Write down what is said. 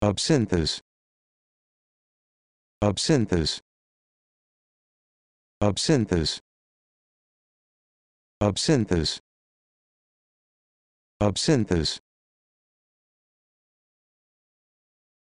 Absinthus. Absinthus. Absinthus. Absinthus. Absinthus.